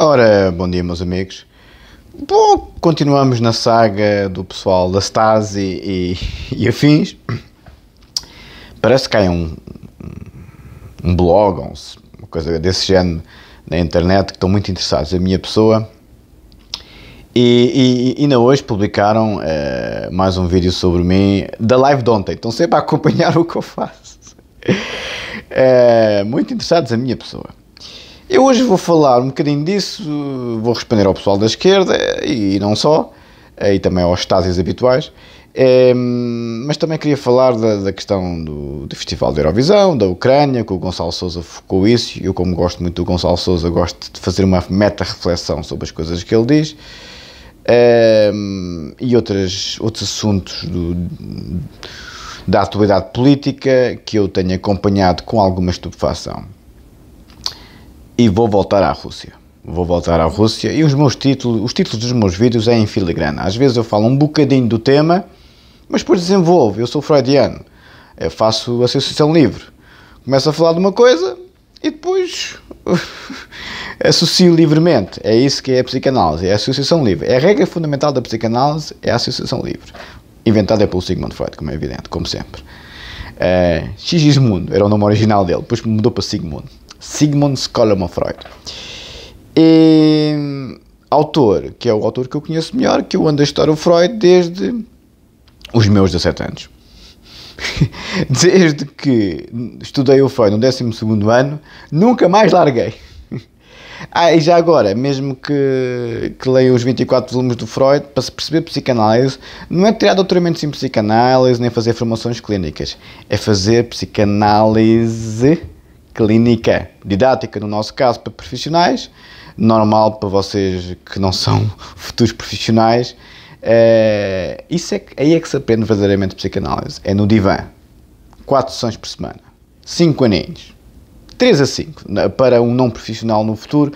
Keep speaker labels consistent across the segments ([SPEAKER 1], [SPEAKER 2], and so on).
[SPEAKER 1] Ora, bom dia, meus amigos. Bom, continuamos na saga do pessoal da Stasi e, e afins. Parece que há um, um blog, uma coisa desse género na internet que estão muito interessados. A minha pessoa. E, e, ainda hoje publicaram uh, mais um vídeo sobre mim da live de ontem. Estão sempre a acompanhar o que eu faço. Uh, muito interessados a minha pessoa. Eu hoje vou falar um bocadinho disso, vou responder ao pessoal da esquerda e não só, eh, e também aos estádios habituais, ehm, mas também queria falar da, da questão do, do, Festival da Eurovisão, da Ucrânia, que o Gonçalo Souza focou isso. Eu, como gosto muito do Gonçalo Souza, gosto de fazer uma meta-reflexão sobre as coisas que ele diz. Ehm, e outras, outros assuntos do, da atualidade política que eu tenho acompanhado com alguma estupefação e vou voltar à Rússia. Vou voltar à Rússia e os meus títulos, os títulos dos meus vídeos é em filigrana. Às vezes eu falo um bocadinho do tema, mas depois desenvolvo. Eu sou freudiano, eu faço associação livre. Começo a falar de uma coisa e depois associo livremente. É isso que é a psicanálise, é a associação livre. É a regra fundamental da psicanálise, é a associação livre. Inventada pelo Sigmund Freud, como é evidente, como sempre. Uh, era o nome original dele, depois mudou para Sigmund. Sigmund Skolma Freud. E, hum, autor, que é o autor que eu conheço melhor, que eu ando a estudar o Freud desde os meus 17 anos. desde que estudei o Freud no 12 ano, nunca mais larguei. Ah, e já agora, mesmo que, que leia os 24 volumes do Freud, para se perceber psicanálise, não é tirar doutoramento em psicanálise nem fazer formações clínicas. É fazer psicanálise clínica, didática no nosso caso para profissionais, normal para vocês que não são futuros profissionais. É, isso é, aí é que se aprende verdadeiramente psicanálise, é no divã. Quatro sessões por semana, cinco aninhos. 3 a 5 para um não profissional no futuro,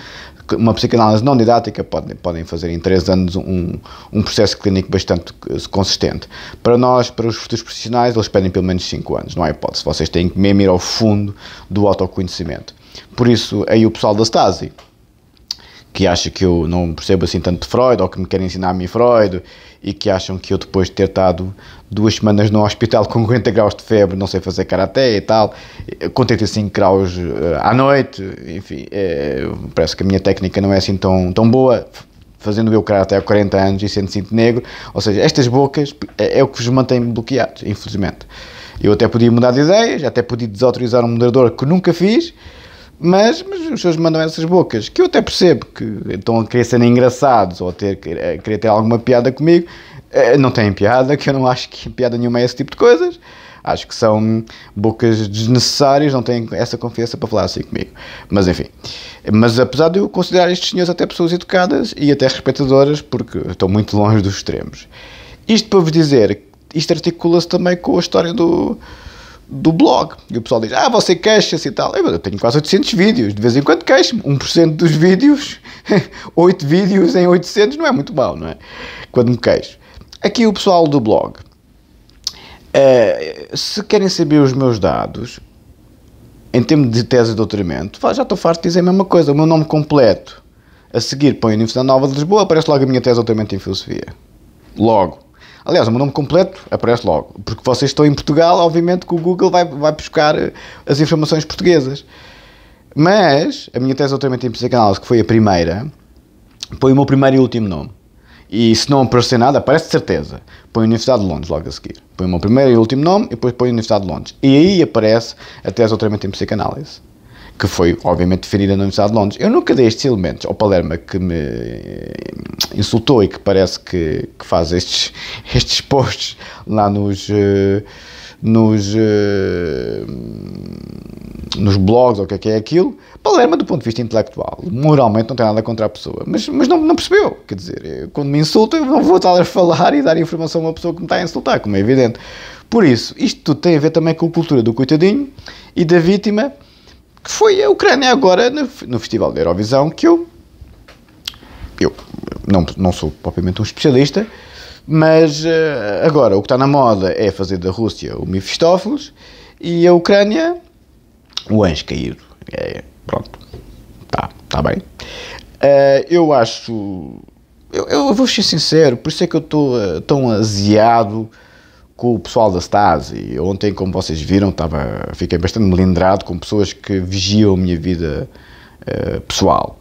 [SPEAKER 1] uma psicanálise não didática, podem, podem fazer em três anos um, um processo clínico bastante consistente. Para nós, para os futuros profissionais, eles pedem pelo menos cinco anos, não há hipótese. Vocês têm que mesmo ir ao fundo do autoconhecimento. Por isso, aí o pessoal da Stasi, que acha que eu não percebo assim tanto Freud, ou que me querem ensinar a mim Freud, e que acham que eu depois de ter estado duas semanas no hospital com 40 graus de febre, não sei fazer karaté e tal, com 35 graus eh, à noite, enfim, é, parece que a minha técnica não é assim tão, tão boa, fazendo meu karaté há 40 anos e sendo cinto negro, ou seja, estas bocas é, é o que vos mantém bloqueados, infelizmente. Eu até podia mudar de ideias, até podia desautorizar um moderador que nunca fiz, mas, mas os seus mandam essas bocas, que eu até percebo que estão a querer ser engraçados ou a, ter, a querer ter alguma piada comigo, eh, não têm piada, que eu não acho que piada nenhuma é esse tipo de coisas. Acho que são bocas desnecessárias, não têm essa confiança para falar assim comigo. Mas enfim. Mas apesar de eu considerar estes senhores até pessoas educadas e até respeitadoras, porque estão muito longe dos extremos. Isto para vos dizer, isto articula-se também com a história do, do blog. E o pessoal diz: Ah, você queixa-se e tal. Eu, tenho quase 800 vídeos, de vez em quando queixo-me. 1% dos vídeos, 8 vídeos em 800 não é muito mal, não é? Quando me queixo. Aqui o pessoal do blog. Uh, se querem saber os meus dados, em termos de tese de doutoramento, já estou farto de dizer a mesma coisa. O meu nome completo, a seguir, põe a Universidade Nova de Lisboa, aparece logo a minha tese de doutoramento em Filosofia. Logo. Aliás, o meu nome completo aparece logo, porque vocês estão em Portugal, obviamente que o Google vai, vai buscar eh, as informações portuguesas. Mas a minha tese de doutoramento em psicanálise, que foi a primeira, põe o meu primeiro e último nome. E se não aparecer nada, aparece de certeza. Põe a Universidade de Londres logo a seguir. Põe o meu primeiro e último nome e depois põe a Universidade de Londres. E aí aparece a tese de doutoramento em psicanálise que foi, obviamente, definida na Universidade de Londres. Eu nunca dei estes elementos ao Palerma que me eh, insultou e que parece que, que faz estes, estes posts lá nos. Eh, nos, eh, nos blogs, ou o que é que é aquilo, Palerma, do ponto de vista intelectual, moralmente não tem nada contra a pessoa, mas, mas não, não percebeu. Quer dizer, eu, quando me insulta, eu não vou estar a falar e dar informação a uma pessoa que me está a insultar, como é evidente. Por isso, isto tudo tem a ver também com a cultura do coitadinho e da vítima que foi a Ucrânia agora no, no Festival da Eurovisão, que eu, eu não, não sou propriamente um especialista, mas eh, agora o que está na moda é fazer da Rússia o Mefistófeles e a Ucrânia o anjo caído. É, pronto, está tá bem. Uh, eu acho. Eu, eu, vou ser sincero, por isso é que eu estou uh, tão aziado com o pessoal da Stasi. Ontem, como vocês viram, estava, fiquei bastante melindrado com pessoas que vigiam a minha vida uh, pessoal.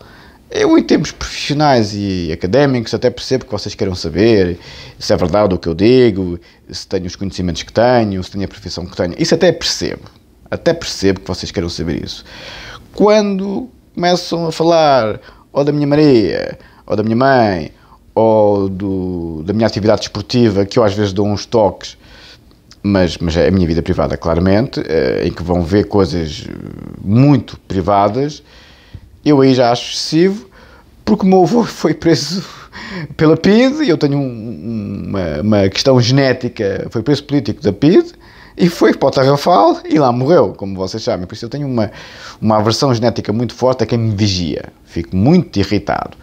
[SPEAKER 1] Eu, em termos profissionais e académicos, até percebo que vocês queiram saber se é verdade o que eu digo, se tenho os conhecimentos que tenho, se tenho a profissão que tenho. Isso até percebo. Até percebo que vocês queiram saber isso. Quando começam a falar ou da minha Maria, ou da minha mãe, ou do, da minha atividade esportiva que eu às vezes dou uns toques mas, mas é a minha vida privada, claramente, eh, em que vão ver coisas muito privadas, eu aí já acho excessivo, porque o meu avô foi preso pela PID, eu tenho um, uma, uma, questão genética, foi preso político da PID, e foi para o Tarrafal e lá morreu, como vocês sabem. Por isso eu tenho uma, uma aversão genética muito forte a quem me vigia. Fico muito irritado.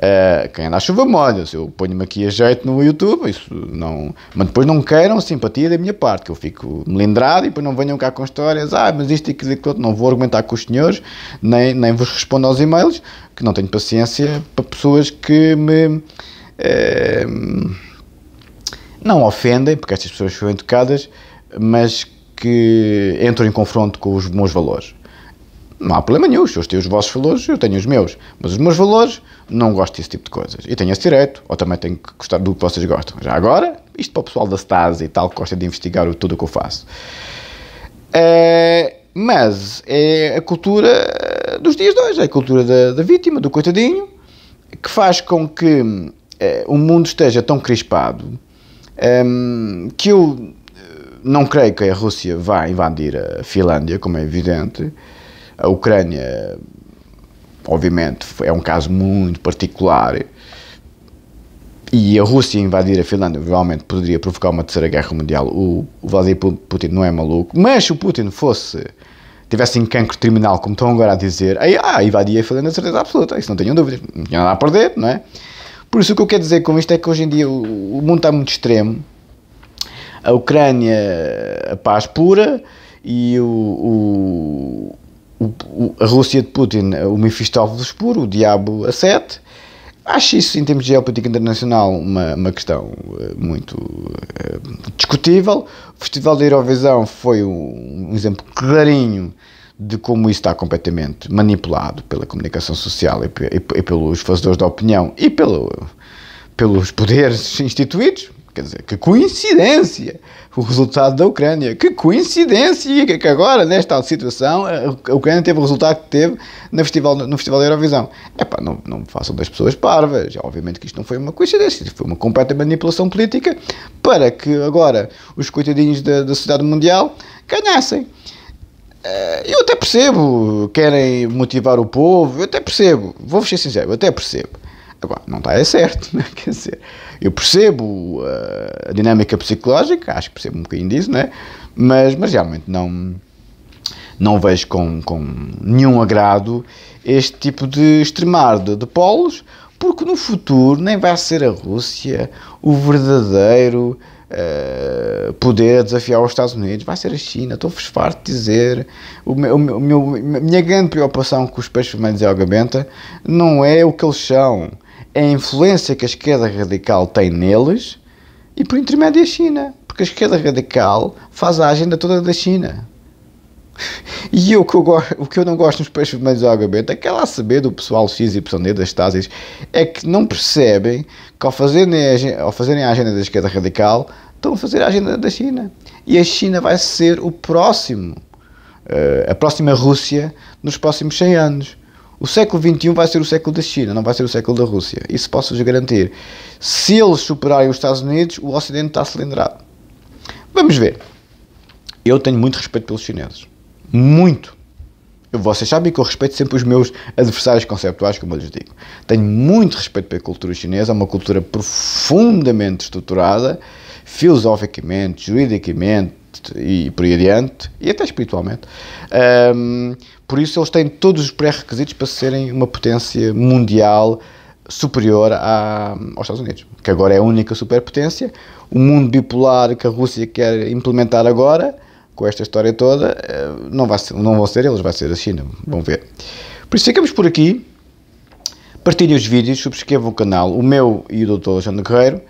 [SPEAKER 1] É, quem anda é à chuva molha-se. Eu ponho-me aqui a jeito no YouTube, isso não... Mas depois não queiram simpatia da minha parte, que eu fico melindrado e depois não venham cá com histórias. Ah, mas isto e aquilo e aquilo Não vou argumentar com os senhores, nem, nem vos respondo aos e-mails, que não tenho paciência para pessoas que me... É, não ofendem, porque estas pessoas são educadas, mas que entram em confronto com os meus valores. Não há problema nenhum, os senhores têm os vossos valores, eu tenho os meus. Mas os meus valores, não gosto desse tipo de coisas. E tenho esse direito, ou também tenho que gostar do que vocês gostam. Já agora, isto para o pessoal da Stasi e tal, que gosta de investigar tudo o que eu faço. É, mas é a cultura dos dias de hoje, é a cultura da, da vítima, do coitadinho, que faz com que é, o mundo esteja tão crispado é, que eu eh, não creio que a Rússia vá invadir a Finlândia, como é evidente a Ucrânia, obviamente, é um caso muito particular. E a Rússia invadir a Finlândia realmente poderia provocar uma terceira guerra mundial. O, o Vladimir Putin não é maluco, mas se o Putin fosse tivesse um cancro terminal, como estão agora a dizer, aí, ah, invadia a Finlândia de é certeza absoluta, isso não tenho dúvidas, não tinha nada a perder, não é? Por isso o que eu quero dizer com isto é que hoje em dia o, mundo está muito extremo, a Ucrânia a paz pura e o o, a Rússia de Putin, o Mefistófeles puro, o diabo a sete. Acho isso, em termos de geopolítica internacional, uma, uma questão eh, muito uh, discutível. O Festival da Eurovisão foi um, um exemplo clarinho de como isso está completamente manipulado pela comunicação social e, e, e pelos fazedores da opinião e pelo, pelos poderes instituídos. Quer dizer, que coincidência o resultado da Ucrânia. Que coincidência que agora, nesta situação, eh, a Ucrânia teve o resultado que teve no Festival, no festival da Eurovisão. Epá, não, não façam das pessoas parvas. Obviamente que isto não foi uma coincidência, foi uma completa manipulação política para que agora os coitadinhos da, da sociedade mundial ganhassem. Eh, eu até percebo, querem motivar o povo, eu até percebo, vou ser sincero, eu até percebo. Agora, não está é certo, né? quer dizer, eu percebo a, eh, a dinâmica psicológica, acho que percebo um bocadinho disso, né? mas, mas realmente não, não vejo com, com nenhum agrado este tipo de extremar de, de polos, porque no futuro nem vai ser a Rússia o verdadeiro uh, poder a desafiar os Estados Unidos, vai ser a China. Estou-vos farto de dizer. O meu, o meu, minha grande preocupação com os peixes vermelhos e algabenta não é o que eles são, é a influência que a esquerda radical tem neles e por intermédio da China, porque a esquerda radical faz a agenda toda da China. E eu, que eu o que eu não gosto nos peixes vermelhos ao gabinete, é que é lá saber do pessoal XYD das Tásis, é que não percebem que ao fazerem, a, ao fazerem a agenda da esquerda radical, estão a fazer a agenda da China. E a China vai ser o próximo, eh, a próxima Rússia nos próximos 100 anos. O século XXI vai ser o século da China, não vai ser o século da Rússia. Isso posso-vos garantir. Se eles superarem os Estados Unidos, o Ocidente está cilindrado. Vamos ver. Eu tenho muito respeito pelos chineses. Muito. Vocês sabem que eu respeito sempre os meus adversários conceptuais, como eu lhes digo. Tenho muito respeito pela cultura chinesa, é uma cultura profundamente estruturada, filosoficamente, juridicamente, e por aí adiante, e até espiritualmente. Um, por isso, eles têm todos os pré-requisitos para serem uma potência mundial superior à, aos Estados Unidos, que agora é a única superpotência. O mundo bipolar que a Rússia quer implementar agora, com esta história toda, eh, não, vai ser, não vão ser eles, vai ser a China. Vão ver. Por isso, ficamos por aqui. Partilhem os vídeos, subscrevam o canal, o meu e o do Dr. Alexandre Guerreiro.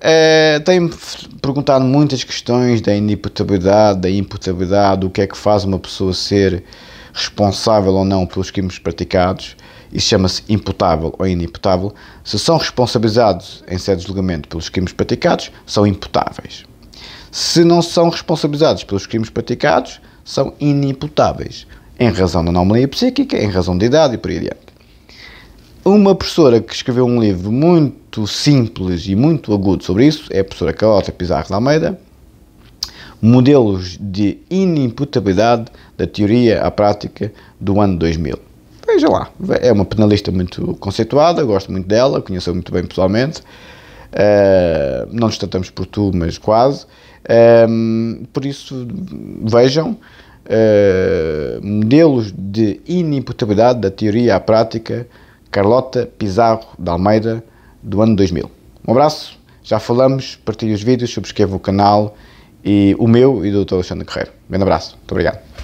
[SPEAKER 1] É, eh, Tem-me perguntado muitas questões da inimputabilidade, da imputabilidade, o que é que faz uma pessoa ser responsável ou não pelos crimes praticados, isso chama-se imputável ou inimputável, se são responsabilizados em sede de julgamento pelos crimes praticados, são imputáveis. Se não são responsabilizados pelos crimes praticados, são inimputáveis, em razão da anomalia psíquica, em razão de idade e por aí adiante. Uma professora que escreveu um livro muito muito simples e muito agudo sobre isso é a professora Carlota Pizarro de Almeida, Modelos de Inimputabilidade da Teoria à Prática do ano 2000. Veja lá, é uma penalista muito conceituada, gosto muito dela, conheço muito bem pessoalmente. Uh, não nos tratamos por tu, mas quase. Eh, por isso, vejam uh, modelos de inimputabilidade da teoria à prática, Carlota Pizarro de Almeida, do ano 2000. Um abraço, já falamos, partilhe os vídeos, subscreva o canal e o meu e do Dr. Alexandre Guerreiro. Um grande abraço, muito obrigado.